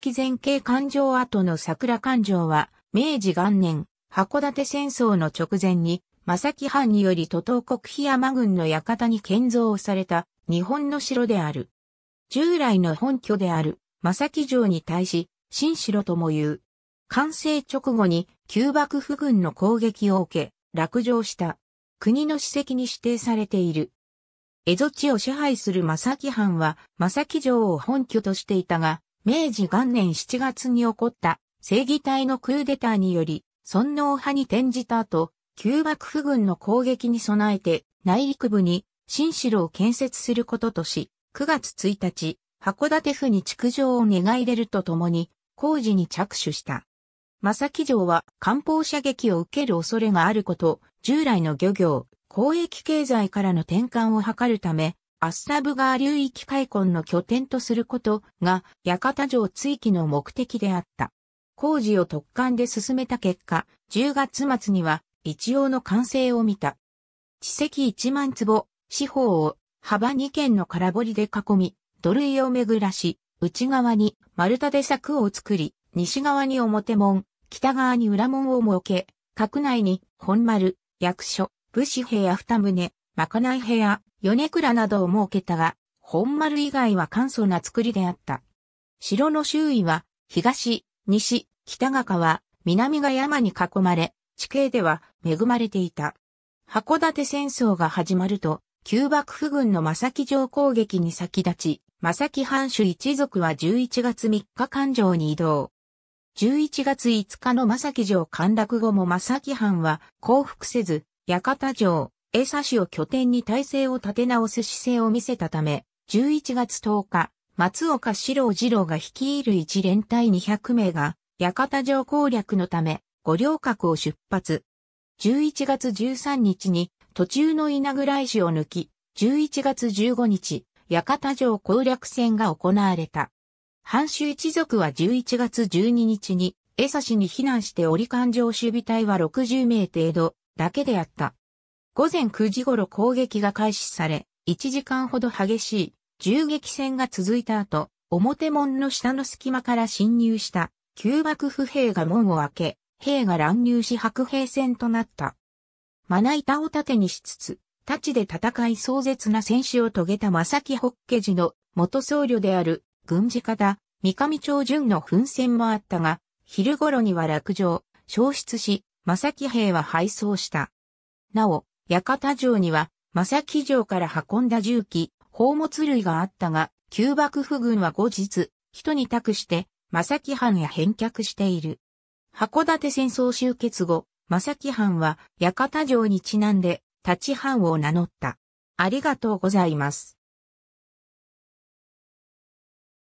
期前景環状跡の桜環状は、明治元年、函館戦争の直前に、正木藩により都東国飛山郡の館に建造された日本の城である。従来の本拠である正木城に対し、新城とも言う。完成直後に旧幕府軍の攻撃を受け、落城した。国の史跡に指定されている。蝦夷地を支配する正木藩は正木城を本拠としていたが、明治元年7月に起こった正義隊のクーデターにより、尊王派に転じた後、旧幕府軍の攻撃に備えて内陸部に新城を建設することとし、9月1日、函館府に築城を願い出るとともに、工事に着手した。正木城は艦砲射撃を受ける恐れがあること、従来の漁業、公益経済からの転換を図るため、アッサブ川流域開墾の拠点とすることが、館城追記の目的であった。工事を突貫で進めた結果、10月末には一応の完成を見た。地籍1万坪、四方を幅2軒の空堀で囲み、土塁を巡らし、内側に丸太で柵を作り、西側に表門、北側に裏門を設け、閣内に本丸、役所、武士部屋二棟、まかない部屋、米倉などを設けたが、本丸以外は簡素な作りであった。城の周囲は、東、西、北が川、南が山に囲まれ、地形では恵まれていた。函館戦争が始まると、旧幕府軍の正木城攻撃に先立ち、正木藩主一族は11月3日環城に移動。11月5日の正木城陥落後も正木藩は降伏せず、館城、エサ市を拠点に体制を立て直す姿勢を見せたため、11月10日、松岡四郎二郎が率いる一連隊200名が、館城攻略のため、五稜郭を出発。11月13日に、途中の稲倉石を抜き、11月15日、館城攻略戦が行われた。藩主一族は11月12日に、江差に避難して折り勘定守備隊は60名程度だけであった。午前9時頃攻撃が開始され、1時間ほど激しい銃撃戦が続いた後、表門の下の隙間から侵入した旧幕府兵が門を開け、兵が乱入し白兵戦となった。まな板を盾にしつつ、立ちで戦い壮絶な戦死を遂げた正木北家寺の元僧侶である軍事家田三上長順の奮戦もあったが、昼頃には落城、消失し、正木兵は敗走した。なお、館城には、正木城から運んだ重機、宝物類があったが、旧幕府軍は後日、人に託して、正木藩へ返却している。函館戦争終結後、正木藩は、館城にちなんで、立ち藩を名乗った。ありがとうございます。